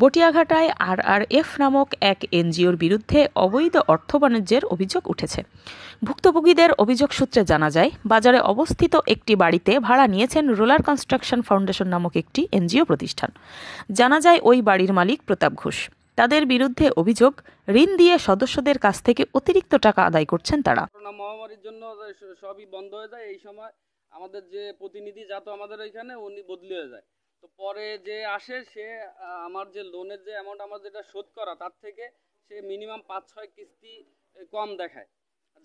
বটিয়াঘাটায় RRF নামক এক এনজিওর বিরুদ্ধে অবৈধ অর্থ বাণিজ্যের অভিযোগ উঠেছে ভুক্তভোগীদের অভিযোগ সূত্রে জানা যায় বাজারে অবস্থিত একটি বাড়িতে ভাড়া নিয়েছেন রোলার কনস্ট্রাকশন ফাউন্ডেশন নামক একটি এনজিও প্রতিষ্ঠান জানা যায় ওই বাড়ির মালিক প্রতাপ ঘোষ তাদের বিরুদ্ধে অভিযোগ ঋণ দিয়ে সদস্যদের কাছ থেকে অতিরিক্ত টাকা আদায় করছেন তারা মহামারীর জন্য সবই বন্ধ হয়ে যায় এই সময় আমাদের যে প্রতিনিধি যাতো আমাদের ওইখানে উনি বদলি হয়ে যায় তো পরে যে আসে সে আমার যে লোনের যে অ্যামাউন্ট আমার যেটা শোধ করা তার থেকে সে মিনিমাম পাঁচ ছয় কিস্তি কম দেখায়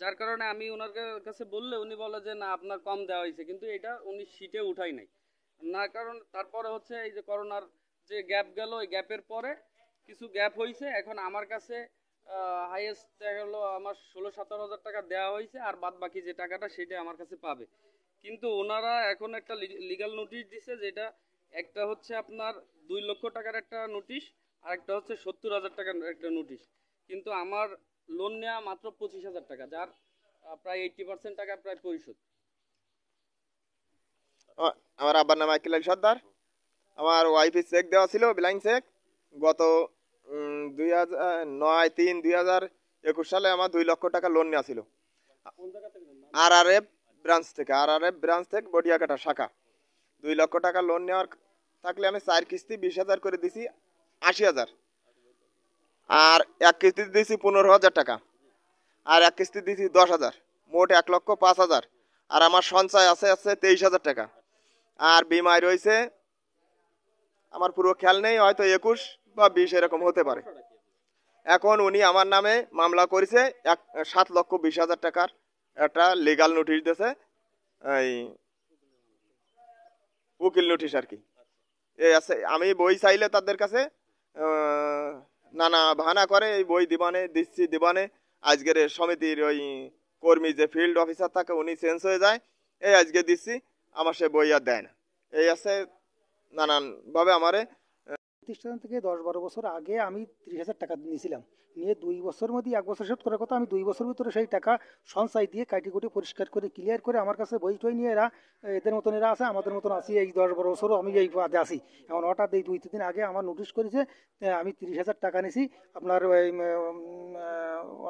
যার কারণে আমি ওনার কাছে বললে উনি বলে যে না আপনার কম দেওয়া হয়েছে কিন্তু এটা উনি সিটে উঠাই নাই না কারণ তারপরে হচ্ছে এই যে করোনার যে গ্যাপ গেল ওই গ্যাপের পরে কিছু গ্যাপ হয়েছে এখন আমার কাছে হাইয়েস্ট হলো আমার ষোলো সতেরো হাজার টাকা দেওয়া হয়েছে আর বাদ বাকি যে টাকাটা সেটা আমার কাছে পাবে কিন্তু ওনারা এখন একটা লিগাল নোটিশ দিছে যেটা একটা হচ্ছে আপনার দুই লক্ষ টাকার একটা নোটিশ আর একটা হচ্ছে সত্তর হাজার টাকার একটা নোটিশ কিন্তু আমার লোন নেওয়া মাত্র পঁচিশ হাজার টাকা যার প্রায় এইটি পার্সেন্ট টাকা প্রায় পরিশোধ আমার আব্বার নাম আকিলাল সর্দার আমার ওয়াইফি চেক দেওয়া ছিল বিলাইন চেক গত দুই হাজার নয় তিন দুই হাজার একুশ সালে আমার দুই লক্ষ টাকা লোন নেওয়া ছিল আর আর এফ ব্রাঞ্চ থেকে আর আর এফ ব্রাঞ্চ থেকে বডিয়াকাটা শাখা দুই লক্ষ টাকা লোন নেওয়ার থাকলে আমি চার কিস্তি বিশ হাজার করে দিছি আশি হাজার আর এক কিস্তি দিছি পনেরো হাজার টাকা আর এক কিস্তি দিয়েছি দশ হাজার মোট এক লক্ষ পাঁচ হাজার আর আমার সঞ্চয় আছে আছে তেইশ হাজার টাকা আর বিমায় রয়েছে আমার পুরো খেয়াল নেই হয়তো একুশ বা বিশ এরকম হতে পারে এখন উনি আমার নামে মামলা করেছে এক সাত লক্ষ বিশ হাজার টাকার একটা লিগাল নোটিশ দিয়েছে এই উকিল নোটিশ আর কি আমি বই চাইলে তাদের কাছে নানা ভানা করে এই বই দিবানে দিচ্ছি দিবানে আজকের সমিতির ওই কর্মী যে ফিল্ড অফিসার থাকে উনি চেঞ্জ হয়ে যায় এই আজকে দিচ্ছি আমার সে বই আর দেয় না এই আছে নানানভাবে আমারে প্রতিষ্ঠান থেকে দশ বারো বছর আগে আমি ত্রিশ হাজার টাকা নিয়েছিলাম নিয়ে দুই বছর মধ্যে এক বছর শোধ করার কথা আমি দুই বছর ভিতরে সেই টাকা সঞ্চয় দিয়ে কাটিকুটি পরিষ্কার করে ক্লিয়ার করে আমার কাছে বই টই নিয়ে এরা এদের মতন এরা আছে আমাদের মতন আছি এই দশ বারো বছরও আমি এই পদে আসি এখন হঠাৎ এই দুই তিন আগে আমার নোটিশ করেছে আমি তিরিশ হাজার টাকা নিয়েছি আপনার ওই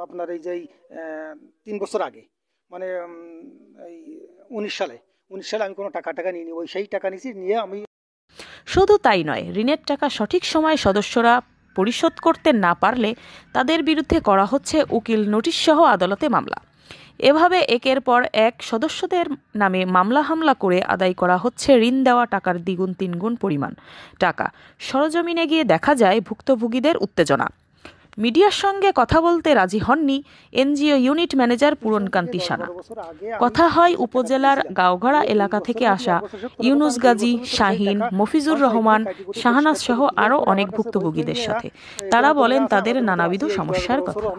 আপনার এই যে তিন বছর আগে মানে এই উনিশ সালে উনিশ সালে আমি কোনো টাকা টাকা নিইনি ওই সেই টাকা নিয়েছি নিয়ে আমি শুধু তাই নয় ঋণের টাকা সঠিক সময়ে সদস্যরা পরিশোধ করতে না পারলে তাদের বিরুদ্ধে করা হচ্ছে উকিল নোটিশসহ আদালতে মামলা এভাবে একের পর এক সদস্যদের নামে মামলা হামলা করে আদায় করা হচ্ছে ঋণ দেওয়া টাকার দ্বিগুণ তিনগুণ পরিমাণ টাকা সরজমিনে গিয়ে দেখা যায় ভুক্তভোগীদের উত্তেজনা মিডিয়ার সঙ্গে কথা বলতে রাজি হননি NGO unit manager Purankanti Sana কথা হয় উপজেলার গাওগড়া এলাকা থেকে আসা ইউনুস গাজী শাহিন মফিজুর রহমান শাহনাজ সহ আরও অনেক ভুক্তভোগীদের সাথে তারা বলেন তাদের নানাবিধ সমস্যার কথা